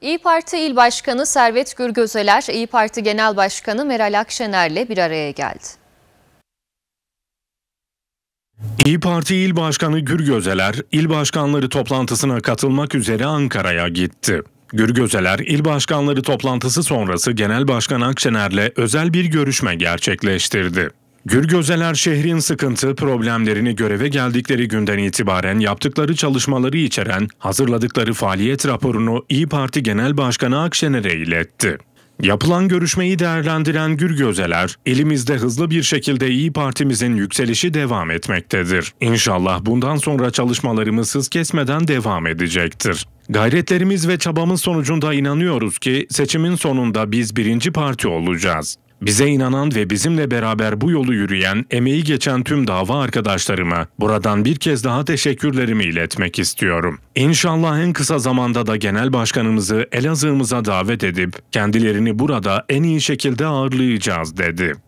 İyi Parti İl Başkanı Servet Gürgözeler, İyi Parti Genel Başkanı Meral Akşener'le bir araya geldi. İyi Parti İl Başkanı Gürgözeler, il başkanları toplantısına katılmak üzere Ankara'ya gitti. Gürgözeler, il başkanları toplantısı sonrası Genel Başkan Akşener'le özel bir görüşme gerçekleştirdi. Gürgözeler şehrin sıkıntı problemlerini göreve geldikleri günden itibaren yaptıkları çalışmaları içeren hazırladıkları faaliyet raporunu İyi Parti Genel Başkanı Akşener'e iletti. Yapılan görüşmeyi değerlendiren Gürgözeler, elimizde hızlı bir şekilde İyi Partimizin yükselişi devam etmektedir. İnşallah bundan sonra çalışmalarımız hız kesmeden devam edecektir. Gayretlerimiz ve çabamız sonucunda inanıyoruz ki seçimin sonunda biz birinci parti olacağız. Bize inanan ve bizimle beraber bu yolu yürüyen, emeği geçen tüm dava arkadaşlarıma buradan bir kez daha teşekkürlerimi iletmek istiyorum. İnşallah en kısa zamanda da genel başkanımızı Elazığ'ımıza davet edip kendilerini burada en iyi şekilde ağırlayacağız dedi.